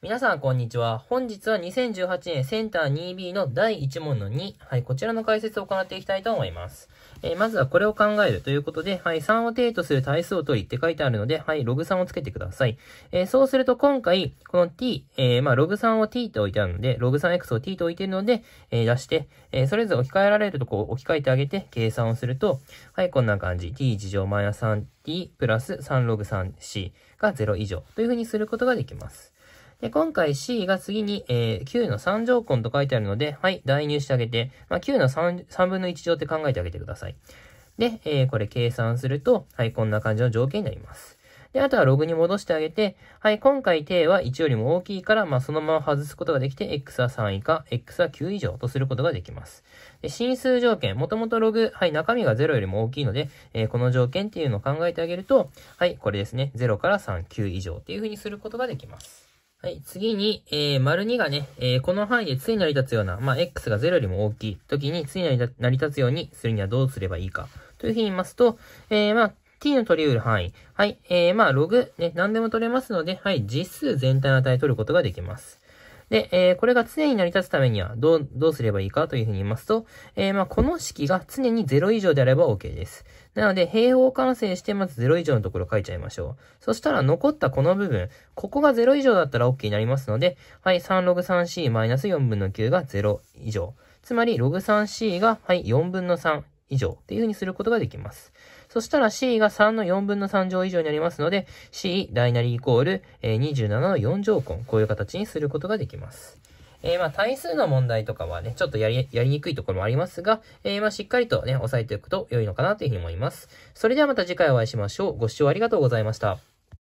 皆さん、こんにちは。本日は2018年センター 2B の第1問の2。はい、こちらの解説を行っていきたいと思います。えー、まずはこれを考えるということで、はい、3を定とする対数を解りって書いてあるので、はい、ログ3をつけてください。えー、そうすると今回、この t、えー、まあ、ログ3を t と置いてあるので、ログ 3x を t と置いているので、え出して、えそれぞれ置き換えられるとこを置き換えてあげて、計算をすると、はい、こんな感じ。t1 乗マイナス 3t プラス3ログ 3c が0以上というふうにすることができます。で、今回 C が次に、えー、9の3乗根と書いてあるので、はい、代入してあげて、まあ、9の 3, 3分の1乗って考えてあげてください。で、えー、これ計算すると、はい、こんな感じの条件になります。で、あとはログに戻してあげて、はい、今回定は1よりも大きいから、まあ、そのまま外すことができて、x は3以下、x は9以上とすることができます。で、進数条件、もともとログ、はい、中身が0よりも大きいので、えー、この条件っていうのを考えてあげると、はい、これですね、0から3、9以上っていうふうにすることができます。はい、次に、えー、丸2がね、えー、この範囲でつい成り立つような、まあ、x が0よりも大きい時につい成り立つようにするにはどうすればいいか。というふうに言いますと、えー、まあ、t の取り得る範囲。はい、えー、まあ、ログ、ね、何でも取れますので、はい、実数全体の値取ることができます。で、えー、これが常に成り立つためには、どう、どうすればいいかというふうに言いますと、えー、まあ、この式が常に0以上であれば OK です。なので、平方完成して、まず0以上のところ書いちゃいましょう。そしたら、残ったこの部分、ここが0以上だったら OK になりますので、はい、3 log 3c-4 分の9が0以上。つまり、log3c が、はい、4分の3以上っていうふうにすることができます。そしたら C が3の4分の3乗以上になりますので、C 大なりイコール27の4乗根、こういう形にすることができます。えー、まあ、対数の問題とかはね、ちょっとやり、やりにくいところもありますが、えー、まあ、しっかりとね、押さえておくと良いのかなというふうに思います。それではまた次回お会いしましょう。ご視聴ありがとうございました。